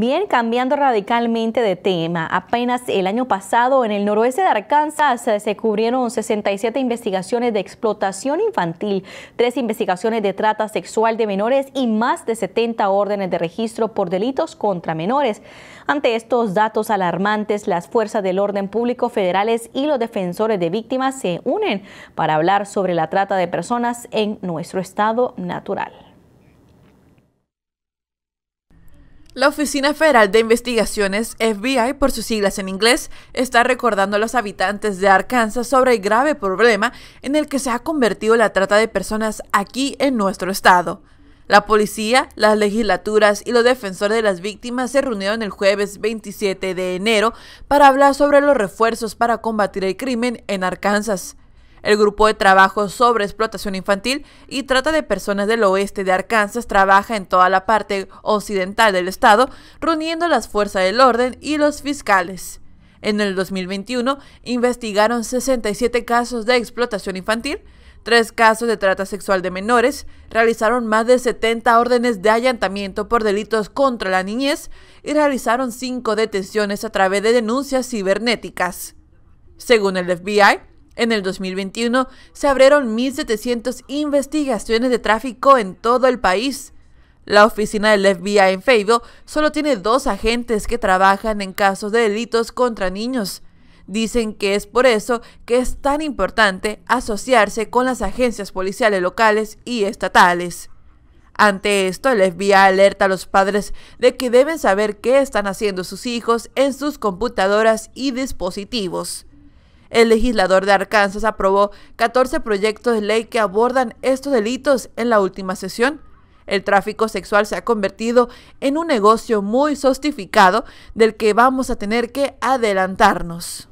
Bien, cambiando radicalmente de tema, apenas el año pasado en el noroeste de Arkansas eh, se cubrieron 67 investigaciones de explotación infantil, tres investigaciones de trata sexual de menores y más de 70 órdenes de registro por delitos contra menores. Ante estos datos alarmantes, las fuerzas del orden público federales y los defensores de víctimas se unen para hablar sobre la trata de personas en nuestro estado natural. La Oficina Federal de Investigaciones, FBI por sus siglas en inglés, está recordando a los habitantes de Arkansas sobre el grave problema en el que se ha convertido la trata de personas aquí en nuestro estado. La policía, las legislaturas y los defensores de las víctimas se reunieron el jueves 27 de enero para hablar sobre los refuerzos para combatir el crimen en Arkansas. El grupo de trabajo sobre explotación infantil y trata de personas del oeste de Arkansas trabaja en toda la parte occidental del estado, reuniendo las fuerzas del orden y los fiscales. En el 2021 investigaron 67 casos de explotación infantil, tres casos de trata sexual de menores, realizaron más de 70 órdenes de allantamiento por delitos contra la niñez y realizaron cinco detenciones a través de denuncias cibernéticas. Según el FBI, en el 2021 se abrieron 1.700 investigaciones de tráfico en todo el país. La oficina del FBI en Fayetteville solo tiene dos agentes que trabajan en casos de delitos contra niños. Dicen que es por eso que es tan importante asociarse con las agencias policiales locales y estatales. Ante esto, el FBI alerta a los padres de que deben saber qué están haciendo sus hijos en sus computadoras y dispositivos. El legislador de Arkansas aprobó 14 proyectos de ley que abordan estos delitos en la última sesión. El tráfico sexual se ha convertido en un negocio muy sostificado del que vamos a tener que adelantarnos.